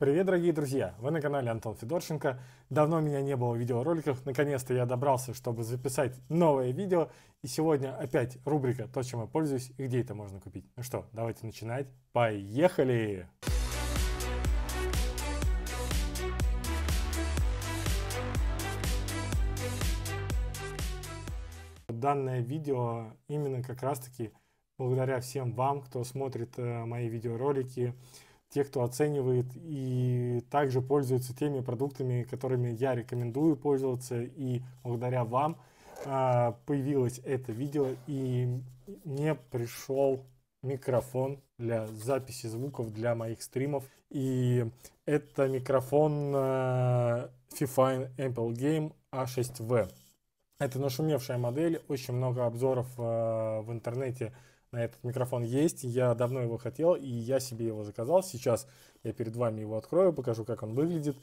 Привет, дорогие друзья! Вы на канале Антон Федорченко. Давно меня не было в видеороликах. Наконец-то я добрался, чтобы записать новое видео. И сегодня опять рубрика «То, чем я пользуюсь и где это можно купить». Ну что, давайте начинать. Поехали! Данное видео именно как раз-таки благодаря всем вам, кто смотрит э, мои видеоролики, тех, кто оценивает и также пользуется теми продуктами, которыми я рекомендую пользоваться. И благодаря вам а, появилось это видео и мне пришел микрофон для записи звуков для моих стримов. И это микрофон а, Fifine Ample Game A6V. А это нашумевшая модель, очень много обзоров а, в интернете на этот микрофон есть. Я давно его хотел, и я себе его заказал. Сейчас я перед вами его открою, покажу, как он выглядит.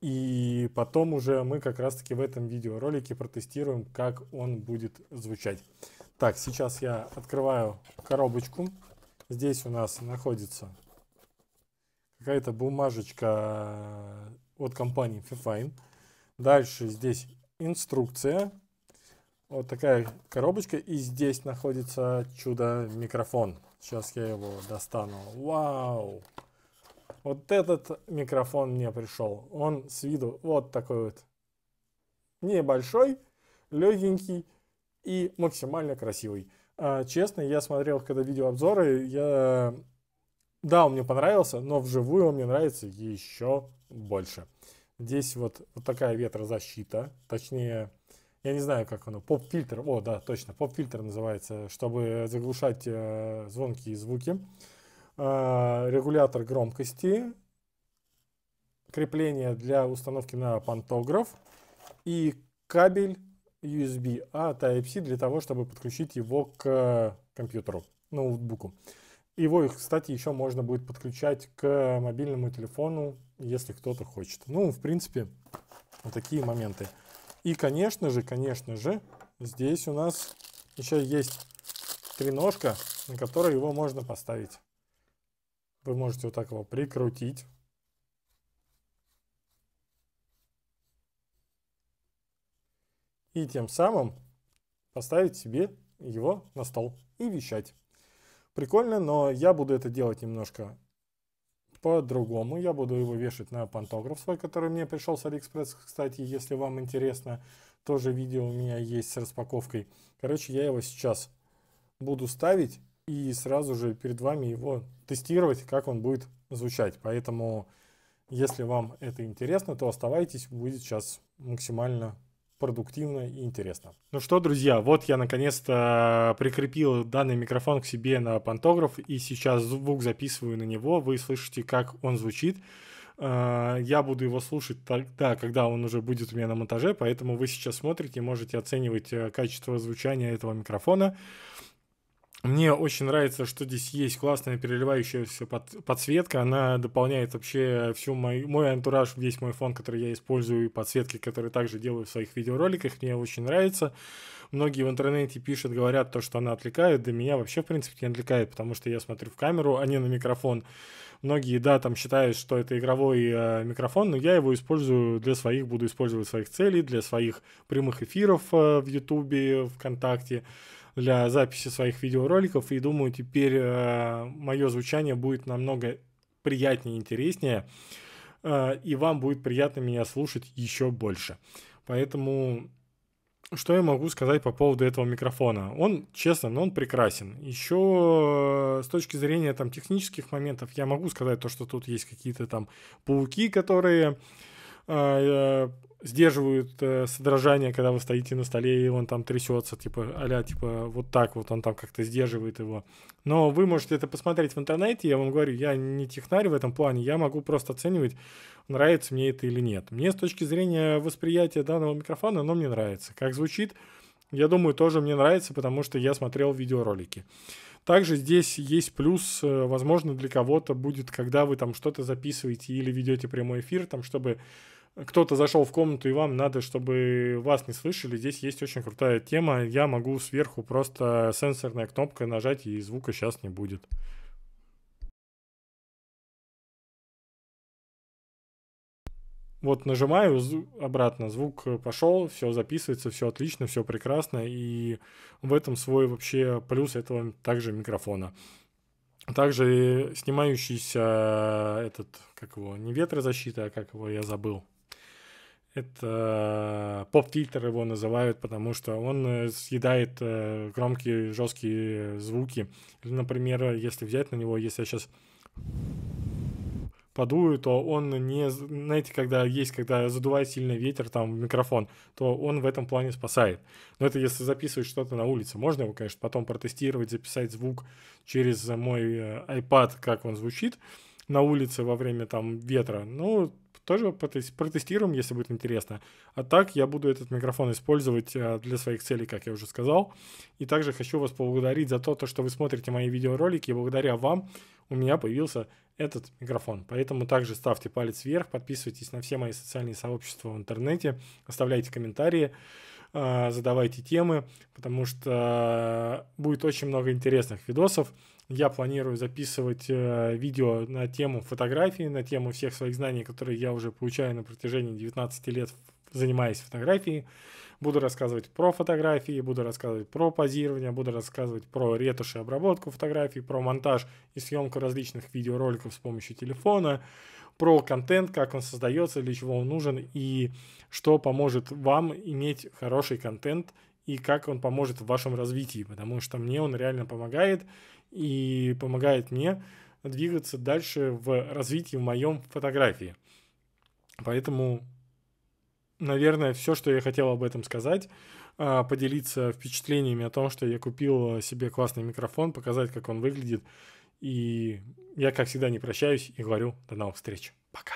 И потом уже мы как раз-таки в этом видеоролике протестируем, как он будет звучать. Так, сейчас я открываю коробочку. Здесь у нас находится какая-то бумажечка от компании Fifine. Дальше здесь инструкция вот такая коробочка. И здесь находится чудо-микрофон. Сейчас я его достану. Вау! Вот этот микрофон мне пришел. Он с виду вот такой вот небольшой, легенький и максимально красивый. А, честно, я смотрел когда видеообзоры, я... Да, он мне понравился, но вживую он мне нравится еще больше. Здесь вот, вот такая ветрозащита, точнее я не знаю, как оно, поп-фильтр, о, да, точно, поп-фильтр называется, чтобы заглушать э, звонкие звуки, э, регулятор громкости, крепление для установки на пантограф и кабель USB-A Type-C для того, чтобы подключить его к компьютеру, ноутбуку. Его, кстати, еще можно будет подключать к мобильному телефону, если кто-то хочет. Ну, в принципе, вот такие моменты. И, конечно же, конечно же, здесь у нас еще есть треножка, на которой его можно поставить. Вы можете вот так его прикрутить. И тем самым поставить себе его на стол и вещать. Прикольно, но я буду это делать немножко по-другому. Я буду его вешать на пантограф свой, который мне пришел с Алиэкспресс. Кстати, если вам интересно, тоже видео у меня есть с распаковкой. Короче, я его сейчас буду ставить и сразу же перед вами его тестировать, как он будет звучать. Поэтому, если вам это интересно, то оставайтесь, будет сейчас максимально продуктивно и интересно. Ну что, друзья, вот я наконец-то э, прикрепил данный микрофон к себе на пантограф, и сейчас звук записываю на него, вы слышите, как он звучит. Э, я буду его слушать тогда, когда он уже будет у меня на монтаже, поэтому вы сейчас смотрите, можете оценивать э, качество звучания этого микрофона. Мне очень нравится, что здесь есть классная переливающаяся под, подсветка. Она дополняет вообще всю мой, мой антураж, весь мой фон, который я использую, и подсветки, которые также делаю в своих видеороликах. Мне очень нравится. Многие в интернете пишут, говорят то, что она отвлекает. Да меня вообще, в принципе, не отвлекает, потому что я смотрю в камеру, а не на микрофон. Многие, да, там считают, что это игровой э, микрофон, но я его использую для своих, буду использовать своих целей, для своих прямых эфиров э, в Ютубе, ВКонтакте для записи своих видеороликов, и думаю, теперь э, мое звучание будет намного приятнее, интереснее, э, и вам будет приятно меня слушать еще больше. Поэтому что я могу сказать по поводу этого микрофона? Он, честно, но он прекрасен. Еще э, с точки зрения там технических моментов я могу сказать то, что тут есть какие-то там пауки, которые а, сдерживают э, содержание, когда вы стоите на столе, и он там трясется, типа, аля, типа, вот так вот он там как-то сдерживает его. Но вы можете это посмотреть в интернете, я вам говорю, я не технарь в этом плане, я могу просто оценивать, нравится мне это или нет. Мне с точки зрения восприятия данного микрофона, оно мне нравится. Как звучит, я думаю, тоже мне нравится, потому что я смотрел видеоролики. Также здесь есть плюс, э, возможно, для кого-то будет, когда вы там что-то записываете или ведете прямой эфир, там, чтобы кто-то зашел в комнату, и вам надо, чтобы вас не слышали. Здесь есть очень крутая тема. Я могу сверху просто сенсорная кнопка нажать, и звука сейчас не будет. вот нажимаю обратно, звук э, пошел, все записывается, все отлично, все прекрасно, и в этом свой вообще плюс этого также микрофона. Также э, снимающийся э, этот, как его, не ветрозащита, а как его я забыл. Это поп-фильтр его называют, потому что он съедает громкие, жесткие звуки. Например, если взять на него, если я сейчас подую, то он не... Знаете, когда есть, когда задувает сильный ветер, там, микрофон, то он в этом плане спасает. Но это если записывать что-то на улице. Можно его, конечно, потом протестировать, записать звук через мой э, iPad, как он звучит на улице во время там ветра. Ну, тоже протестируем, если будет интересно. А так я буду этот микрофон использовать э, для своих целей, как я уже сказал. И также хочу вас поблагодарить за то, что вы смотрите мои видеоролики. И благодаря вам у меня появился этот микрофон. Поэтому также ставьте палец вверх, подписывайтесь на все мои социальные сообщества в интернете, оставляйте комментарии э, задавайте темы, потому что э, будет очень много интересных видосов. Я планирую записывать э, видео на тему фотографии, на тему всех своих знаний, которые я уже получаю на протяжении 19 лет, занимаясь фотографией. Буду рассказывать про фотографии, буду рассказывать про позирование, буду рассказывать про ретушь и обработку фотографий, про монтаж и съемку различных видеороликов с помощью телефона, про контент, как он создается, для чего он нужен и что поможет вам иметь хороший контент и как он поможет в вашем развитии, потому что мне он реально помогает, и помогает мне двигаться дальше в развитии в моем фотографии. Поэтому, наверное, все, что я хотел об этом сказать, а, поделиться впечатлениями о том, что я купил себе классный микрофон, показать, как он выглядит. И я, как всегда, не прощаюсь и говорю до новых встреч. Пока.